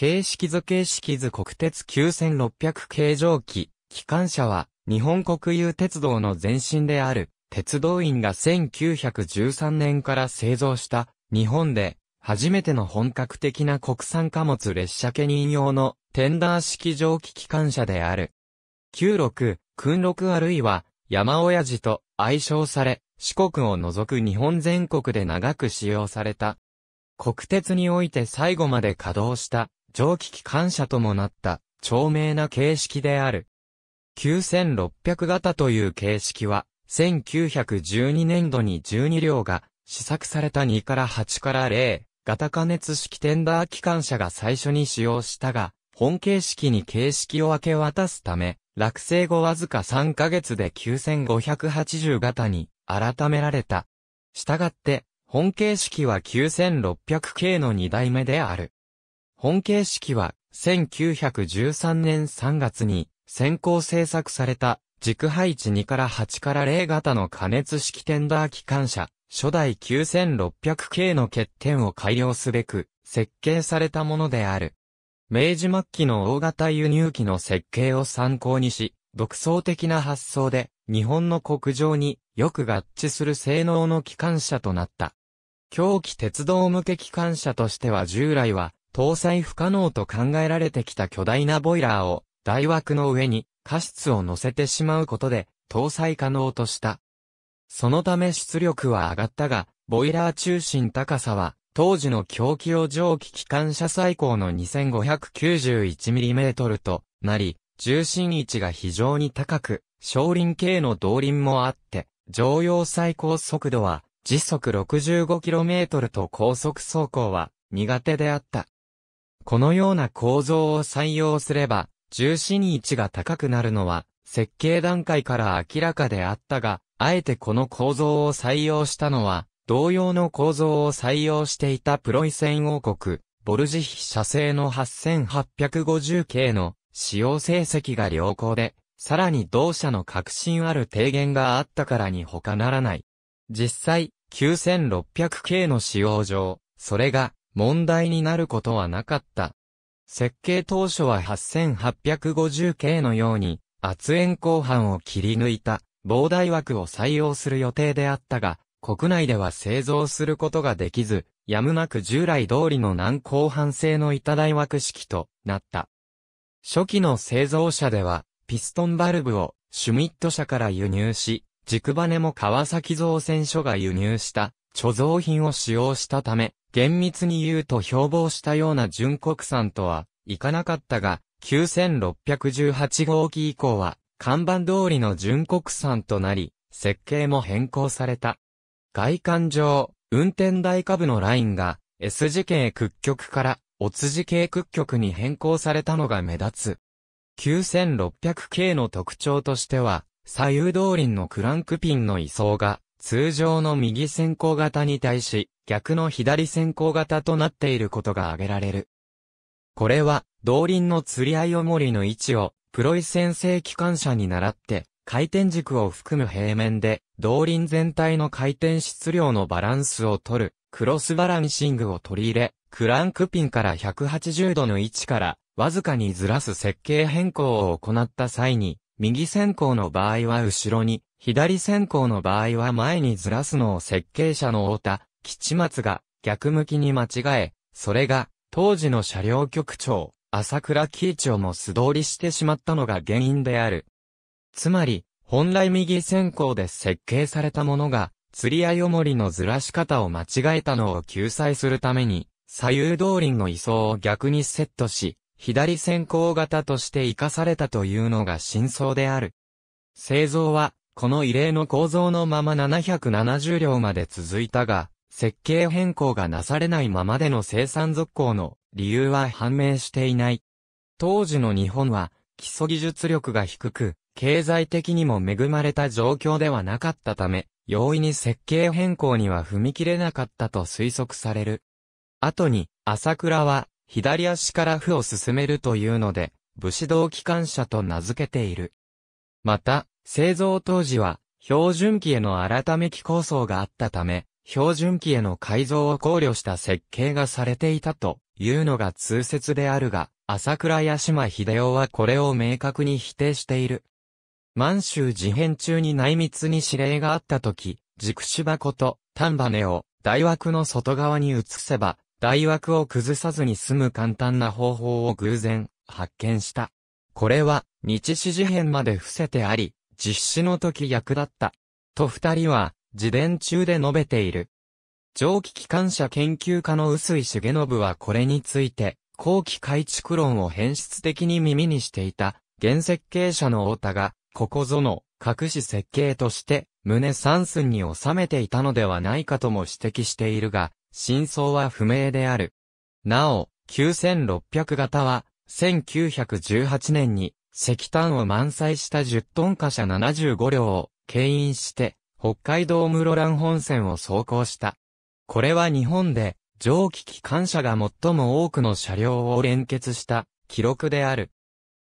形式図形式図国鉄9600形状機、機関車は、日本国有鉄道の前身である、鉄道員が1913年から製造した、日本で、初めての本格的な国産貨物列車家人用の、テンダー式蒸気機関車である。96、訓六あるいは、山親父と愛称され、四国を除く日本全国で長く使用された。国鉄において最後まで稼働した蒸気機関車ともなった長名な形式である。9600型という形式は、1912年度に12両が試作された2から8から0型加熱式テンダー機関車が最初に使用したが、本形式に形式を明け渡すため、落成後わずか3ヶ月で9580型に改められた。したがって、本形式は9600系の2代目である。本形式は、1913年3月に、先行制作された、軸配置2から8から0型の加熱式テンダー機関車、初代 9600K の欠点を改良すべく、設計されたものである。明治末期の大型輸入機の設計を参考にし、独創的な発想で、日本の国情によく合致する性能の機関車となった。狂気鉄道向け機関車としては従来は、搭載不可能と考えられてきた巨大なボイラーを台枠の上に過失を乗せてしまうことで搭載可能とした。そのため出力は上がったが、ボイラー中心高さは当時の供給を蒸気機関車最高の 2591mm となり、重心位置が非常に高く、少林系の動輪もあって、常用最高速度は時速 65km と高速走行は苦手であった。このような構造を採用すれば、重心位置が高くなるのは、設計段階から明らかであったが、あえてこの構造を採用したのは、同様の構造を採用していたプロイセン王国、ボルジヒ社製の8850系の使用成績が良好で、さらに同社の革新ある提言があったからに他ならない。実際、9600系の使用上、それが問題になることはなかった。設計当初は 8850K のように、圧縁後半を切り抜いた、膨大枠を採用する予定であったが、国内では製造することができず、やむなく従来通りの難後半製の板大枠式となった。初期の製造者では、ピストンバルブをシュミット社から輸入し、軸羽も川崎造船所が輸入した貯蔵品を使用したため、厳密に言うと標榜したような純国産とはいかなかったが、9618号機以降は、看板通りの純国産となり、設計も変更された。外観上、運転台下部のラインが S 字形屈曲からお辻形屈曲に変更されたのが目立つ。9600系の特徴としては、左右動輪のクランクピンの位相が通常の右先行型に対し、逆の左先行型となっていることが挙げられる。これは、動輪の釣り合い重りの位置を、プロイセン製機関車に習って、回転軸を含む平面で、動輪全体の回転質量のバランスを取る、クロスバランシングを取り入れ、クランクピンから180度の位置から、わずかにずらす設計変更を行った際に、右先行の場合は後ろに、左先行の場合は前にずらすのを設計者の太田、吉松が逆向きに間違え、それが当時の車両局長、朝倉喜一をも素通りしてしまったのが原因である。つまり、本来右先行で設計されたものが、釣り合重りのずらし方を間違えたのを救済するために、左右動輪の位相を逆にセットし、左先行型として活かされたというのが真相である。製造は、この異例の構造のまま770両まで続いたが、設計変更がなされないままでの生産続行の理由は判明していない。当時の日本は基礎技術力が低く、経済的にも恵まれた状況ではなかったため、容易に設計変更には踏み切れなかったと推測される。後に、朝倉は、左足から負を進めるというので、武士道機関車と名付けている。また、製造当時は、標準機への改め機構想があったため、標準機への改造を考慮した設計がされていたというのが通説であるが、朝倉屋島秀夫はこれを明確に否定している。満州事変中に内密に指令があった時、軸芝箱と、丹羽を、大枠の外側に移せば、大枠を崩さずに済む簡単な方法を偶然、発見した。これは、日市事変まで伏せてあり、実施の時役立った。と二人は、自伝中で述べている。蒸気機関車研究家の薄井重信はこれについて、後期改築論を変質的に耳にしていた、現設計者の太田が、ここぞの、隠し設計として、胸三寸に収めていたのではないかとも指摘しているが、真相は不明である。なお、9600型は、1918年に、石炭を満載した10トン貨車75両を牽引して、北海道室蘭本線を走行した。これは日本で、蒸気機関車が最も多くの車両を連結した記録である。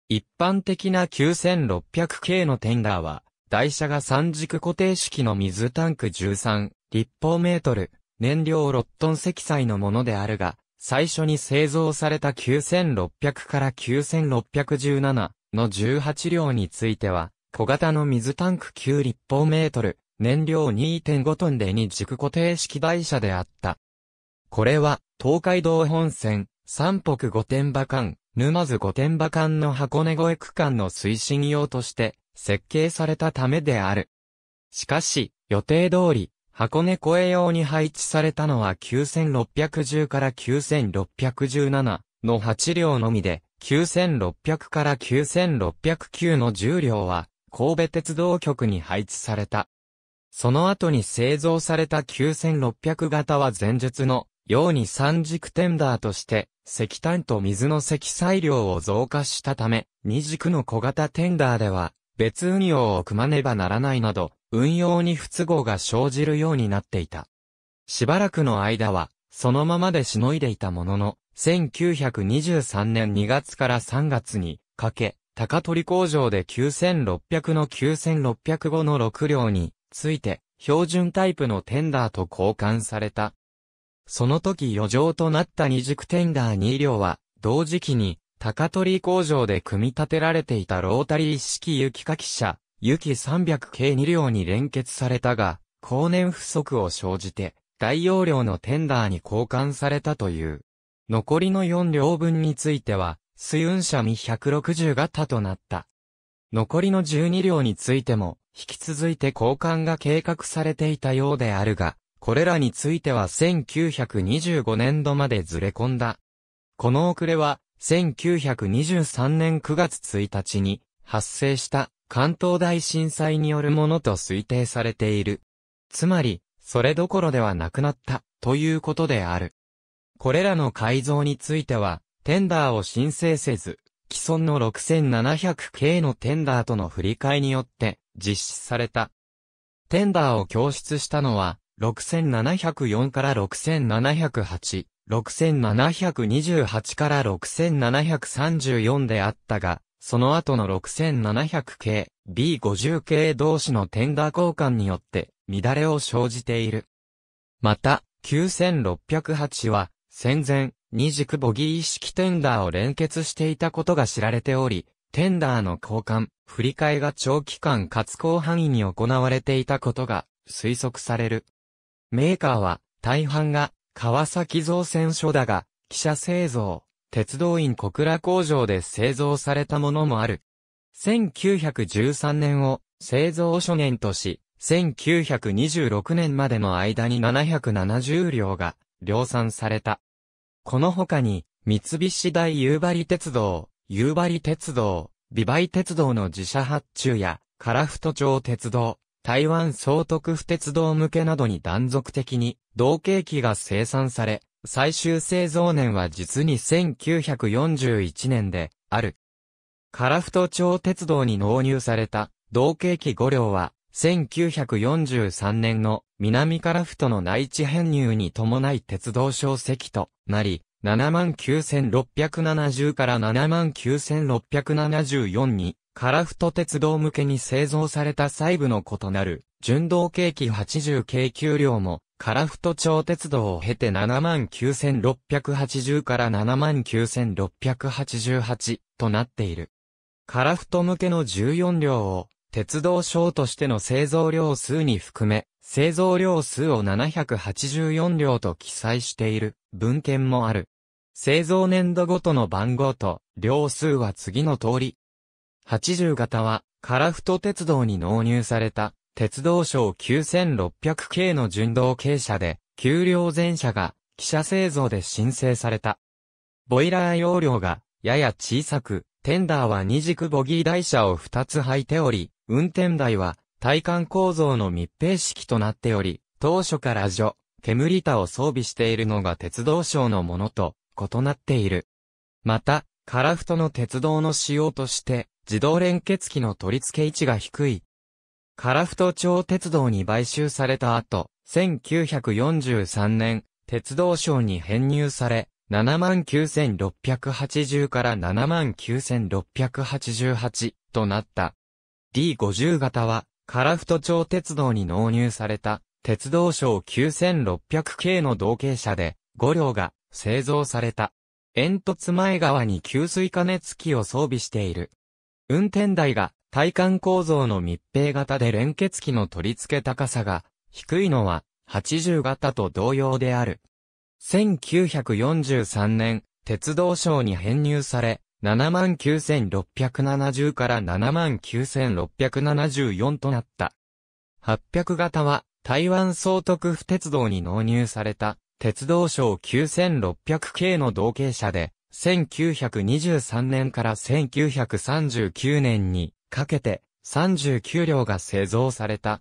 一般的な9600系のテンダーは、台車が三軸固定式の水タンク13立方メートル、燃料6トン積載のものであるが、最初に製造された9600から9617の18両については、小型の水タンク9立方メートル、燃料2.5トンで2軸固定式台車であった。これは、東海道本線、三北御殿場間、沼津御殿場間の箱根越え区間の推進用として、設計されたためである。しかし、予定通り、箱根越え用に配置されたのは9610から9617の8両のみで、9600から9609の重量は、神戸鉄道局に配置された。その後に製造された9600型は前述のように三軸テンダーとして、石炭と水の積載量を増加したため、二軸の小型テンダーでは、別運用を組まねばならないなど、運用に不都合が生じるようになっていた。しばらくの間は、そのままでしのいでいたものの、1923年2月から3月にかけ、高取工場で9600の9605の6両について、標準タイプのテンダーと交換された。その時余剰となった二軸テンダー2両は、同時期に、高取工場で組み立てられていたロータリー式雪かき車、雪300系2両に連結されたが、後年不足を生じて、大容量のテンダーに交換されたという。残りの4両分については、水運車未160型となった。残りの12両についても、引き続いて交換が計画されていたようであるが、これらについては1925年度までずれ込んだ。この遅れは、1923年9月1日に発生した関東大震災によるものと推定されている。つまり、それどころではなくなったということである。これらの改造については、テンダーを申請せず、既存の 6700K のテンダーとの振り替えによって実施された。テンダーを供出したのは、6704から6708、6728から6734であったが、その後の 6700K、B50K 同士のテンダー交換によって乱れを生じている。また、9608は戦前、二軸ボギー式テンダーを連結していたことが知られており、テンダーの交換、振り替えが長期間かつ広範囲に行われていたことが推測される。メーカーは大半が川崎造船所だが、汽車製造、鉄道院小倉工場で製造されたものもある。1913年を製造初年とし、1926年までの間に770両が量産された。この他に、三菱大夕張鉄道、夕張鉄道、美梅鉄道の自社発注や、フ太町鉄道、台湾総督府鉄道向けなどに断続的に、同型機が生産され、最終製造年は実に1941年で、ある。フ太町鉄道に納入された、同型機5両は、1943年の南カラフトの内地編入に伴い鉄道小石となり、79,670から79,674に、カラフト鉄道向けに製造された細部の異なる、純道計器80系給料も、カラフト町鉄道を経て79,680から79,688となっている。カラフト向けの14両を鉄道省としての製造量数に含め、製造量数を784両と記載している文献もある。製造年度ごとの番号と量数は次の通り。80型は、カラフト鉄道に納入された、鉄道省9600系の純道傾斜で、給料全車が、汽車製造で申請された。ボイラー容量が、やや小さく、テンダーは二軸ボギー台車を2つ履いており、運転台は体幹構造の密閉式となっており、当初から除、煙板を装備しているのが鉄道省のものと異なっている。また、カラフトの鉄道の仕様として、自動連結機の取り付け位置が低い。カラフト町鉄道に買収された後、1943年、鉄道省に編入され、79,680から79,688となった。D50 型は、カラフト町鉄道に納入された、鉄道省9600系の同型車で、5両が製造された。煙突前側に給水加熱器を装備している。運転台が体幹構造の密閉型で連結器の取り付け高さが低いのは80型と同様である。1943年、鉄道省に編入され、79,670から79,674となった。800型は台湾総督府鉄道に納入された鉄道省9600系の同型車で1923年から1939年にかけて39両が製造された。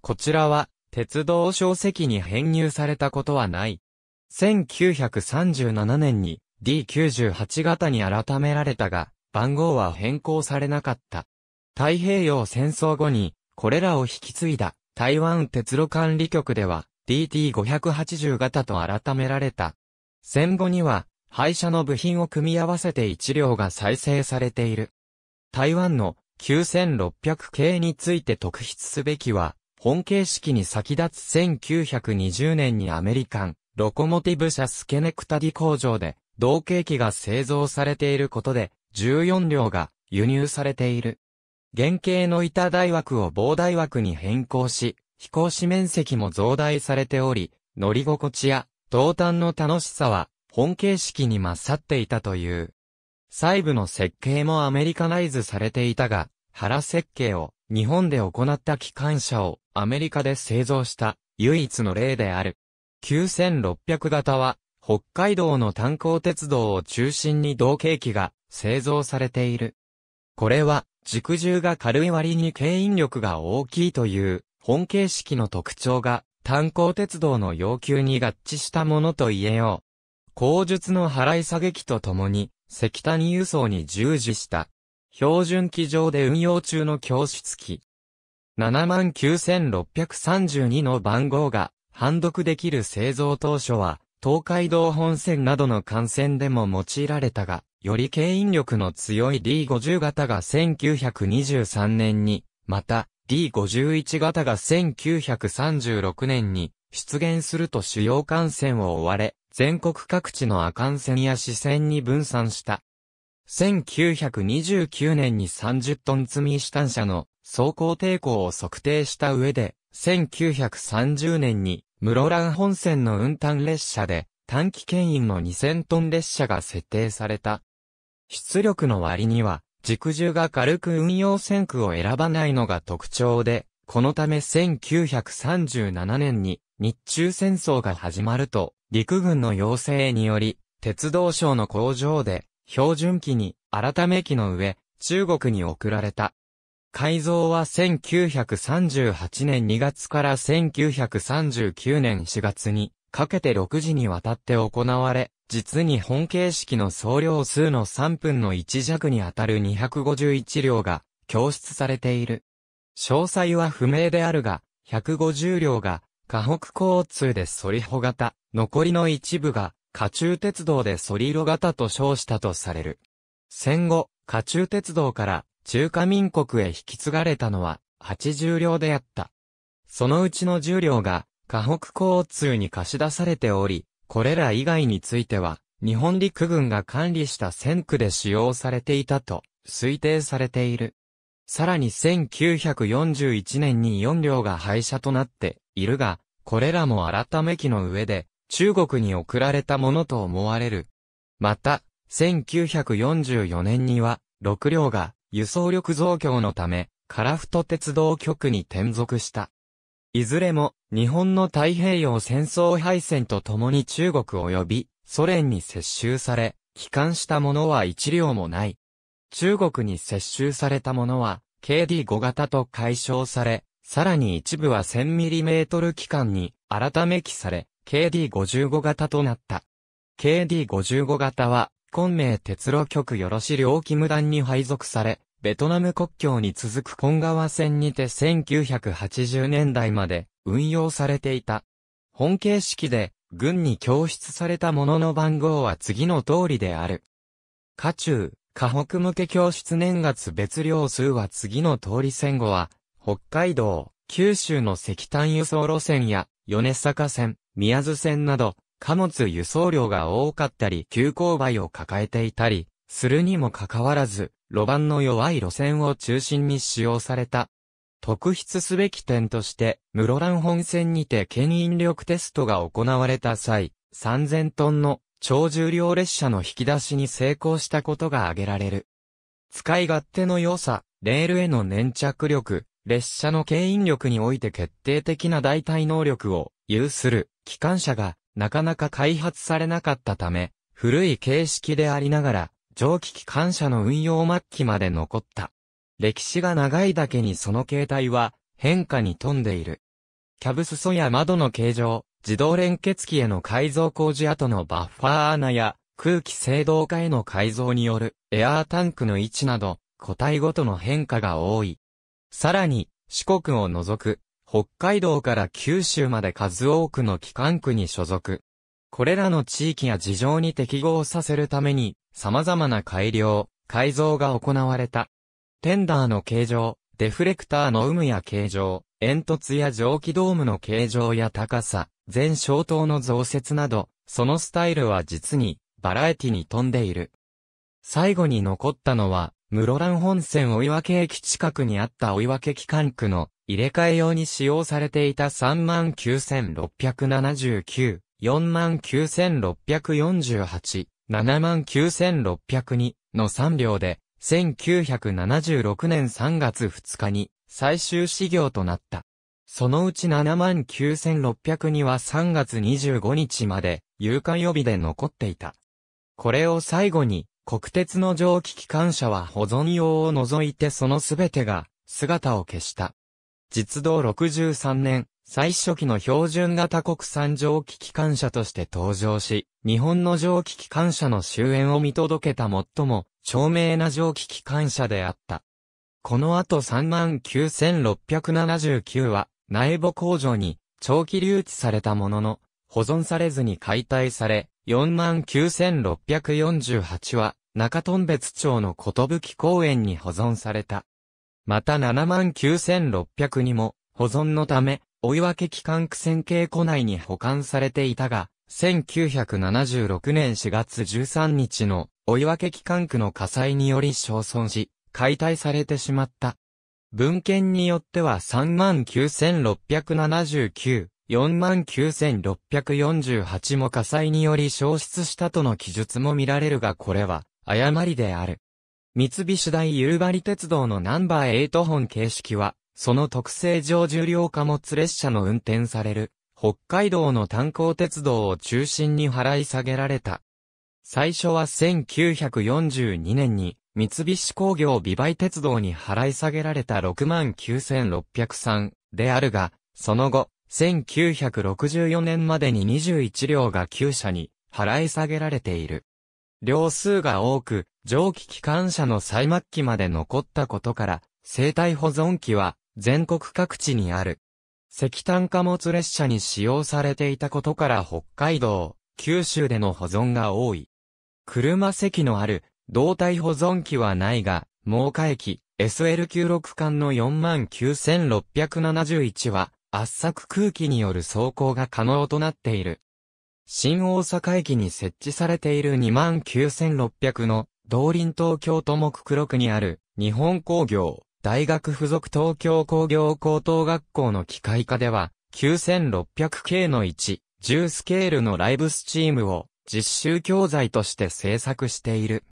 こちらは鉄道小石に編入されたことはない。1937年に D98 型に改められたが、番号は変更されなかった。太平洋戦争後に、これらを引き継いだ台湾鉄路管理局では DT580 型と改められた。戦後には、廃車の部品を組み合わせて1両が再生されている。台湾の9600系について特筆すべきは、本形式に先立つ1920年にアメリカン、ロコモティブ社スケネクタディ工場で、同型機が製造されていることで、14両が輸入されている。原型の板大枠を棒大枠に変更し、飛行士面積も増大されており、乗り心地や、同端の楽しさは、本形式に勝っていたという。細部の設計もアメリカナイズされていたが、原設計を日本で行った機関車をアメリカで製造した唯一の例である。9600型は北海道の炭鉱鉄道を中心に同型機が製造されている。これは、軸重が軽い割に牽引力が大きいという本形式の特徴が炭鉱鉄道の要求に合致したものと言えよう。工術の払い下げ機とともに石炭輸送に従事した。標準機上で運用中の教室機。79632の番号が判読できる製造当初は東海道本線などの幹線でも用いられたが、より牽引力の強い D50 型が1923年に、また D51 型が1936年に出現すると主要幹線を追われ、全国各地の亜幹線や支線に分散した。1929年に30トン積み下車の走行抵抗を測定した上で、1930年に室蘭本線の運搬列車で、短期牽引の2000トン列車が設定された。出力の割には、軸重が軽く運用線区を選ばないのが特徴で、このため1937年に日中戦争が始まると、陸軍の要請により、鉄道省の工場で、標準機に改め機の上、中国に送られた。改造は1938年2月から1939年4月にかけて6時にわたって行われ、実に本形式の総量数の3分の1弱にあたる251両が供出されている。詳細は不明であるが、150両が河北交通でソリホ型、残りの一部が下中鉄道でソリ色型と称したとされる。戦後、河中鉄道から中華民国へ引き継がれたのは80両であった。そのうちの10両が河北交通に貸し出されており、これら以外については日本陸軍が管理した戦区で使用されていたと推定されている。さらに1941年に4両が廃車となっているが、これらも改め機の上で中国に送られたものと思われる。また、1944年には6両が輸送力増強のため、カラフト鉄道局に転属した。いずれも、日本の太平洋戦争敗戦とともに中国及び、ソ連に接収され、帰還したものは一両もない。中国に接収されたものは、KD5 型と解消され、さらに一部は 1000mm 機関に改め機され、KD55 型となった。KD55 型は昆明鉄路局よろし両キ無団に配属され、ベトナム国境に続く本川線にて1980年代まで運用されていた。本形式で、軍に供出されたものの番号は次の通りである。下中、河北向け供出年月別量数は次の通り戦後は、北海道、九州の石炭輸送路線や、米坂線、宮津線など、貨物輸送量が多かったり急勾配を抱えていたりするにもかかわらず、路盤の弱い路線を中心に使用された。特筆すべき点として、室蘭本線にて牽引力テストが行われた際、3000トンの超重量列車の引き出しに成功したことが挙げられる。使い勝手の良さ、レールへの粘着力、列車の牽引力において決定的な代替能力を有する機関車がなかなか開発されなかったため、古い形式でありながら、蒸気機関車の運用末期まで残った。歴史が長いだけにその形態は変化に富んでいる。キャブ裾や窓の形状、自動連結機への改造工事後のバッファー穴や空気制動化への改造によるエアータンクの位置など個体ごとの変化が多い。さらに四国を除く北海道から九州まで数多くの機関区に所属。これらの地域や事情に適合させるために、様々な改良、改造が行われた。テンダーの形状、デフレクターの有無や形状、煙突や蒸気ドームの形状や高さ、全消灯の増設など、そのスタイルは実に、バラエティに富んでいる。最後に残ったのは、室蘭本線追分駅近くにあった追分機関区の入れ替え用に使用されていた39,679、49,648、79,602の3両で、1976年3月2日に最終始業となった。そのうち79,602は3月25日まで、有価予備で残っていた。これを最後に、国鉄の蒸気機関車は保存用を除いてそのすべてが姿を消した。実動63年、最初期の標準型国産蒸気機関車として登場し、日本の蒸気機関車の終焉を見届けた最も、著名な蒸気機関車であった。この後39,679は、内部工場に、長期留置されたものの、保存されずに解体され、49,648は、中トン別町の寿公園に保存された。また79600にも、保存のため、追分期間区線形庫内に保管されていたが、1976年4月13日の追分期間区の火災により焼損し、解体されてしまった。文献によっては39,679、49,648も火災により消失したとの記述も見られるがこれは誤りである。三菱大夕張鉄道のナンバー8本形式は、その特性上重量貨物列車の運転される、北海道の炭鉱鉄道を中心に払い下げられた。最初は1942年に、三菱工業美媒鉄道に払い下げられた69,603であるが、その後、1964年までに21両が旧車に払い下げられている。両数が多く、蒸気機関車の最末期まで残ったことから、生体保存機は全国各地にある。石炭貨物列車に使用されていたことから北海道、九州での保存が多い。車席のある胴体保存機はないが、猛火駅 SL96 間の49671は圧搾空気による走行が可能となっている。新大阪駅に設置されている29600の同林東京都目黒区にある、日本工業、大学附属東京工業高等学校の機械科では、9600系の1、10スケールのライブスチームを実習教材として制作している。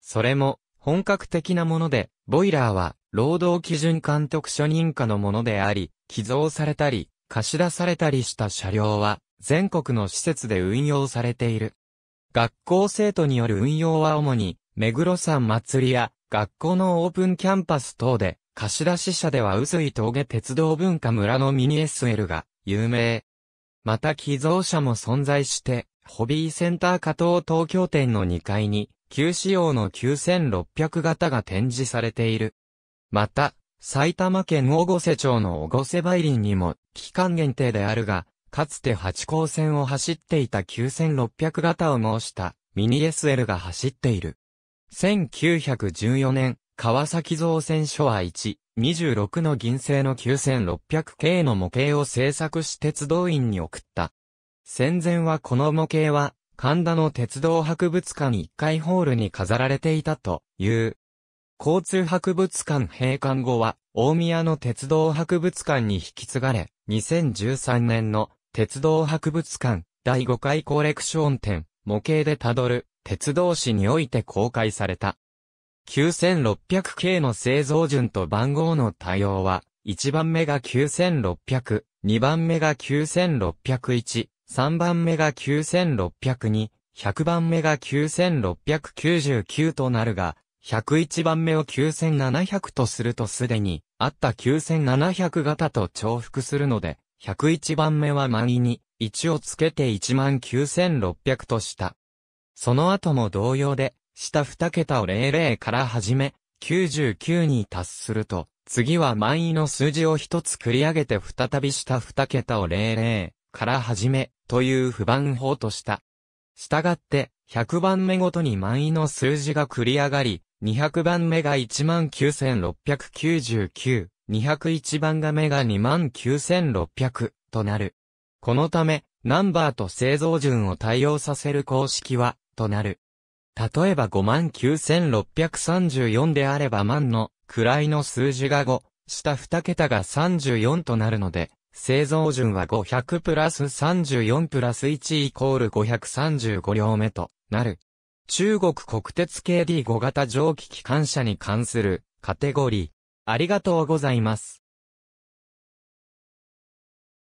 それも、本格的なもので、ボイラーは、労働基準監督署認可のものであり、寄贈されたり、貸し出されたりした車両は、全国の施設で運用されている。学校生徒による運用は主に、目黒山祭りや、学校のオープンキャンパス等で、貸し出し社では薄井峠鉄道文化村のミニ SL が有名。また寄贈車も存在して、ホビーセンター加藤東京店の2階に、旧仕様の9600型が展示されている。また、埼玉県小瀬町の小瀬梅林にも、期間限定であるが、かつて八高線を走っていた9600型を模したミニ SL が走っている。1914年、川崎造船所は1、26の銀製の9600系の模型を製作し鉄道員に送った。戦前はこの模型は、神田の鉄道博物館1階ホールに飾られていたという。交通博物館閉館後は、大宮の鉄道博物館に引き継がれ、2013年の鉄道博物館第5回コレクション展、模型でたどる鉄道史において公開された。9600系の製造順と番号の対応は、1番目が9600、2番目が9601、3番目が9602、100番目が9699となるが、101番目を9700とするとすでに、あった9700型と重複するので、101番目は満位に、1をつけて19600とした。その後も同様で、下2桁を00から始め、99に達すると、次は満位の数字を一つ繰り上げて再び下2桁を00から始め、という不番法とした。したがって、100番目ごとに満位の数字が繰り上がり、200番目が19,699、201番が目が29,600となる。このため、ナンバーと製造順を対応させる公式は、となる。例えば59,634であれば万の位の数字が5、下2桁が34となるので、製造順は500プラス34プラス1イコール535両目となる。中国国鉄 KD5 型蒸気機関車に関するカテゴリー。ありがとうございます。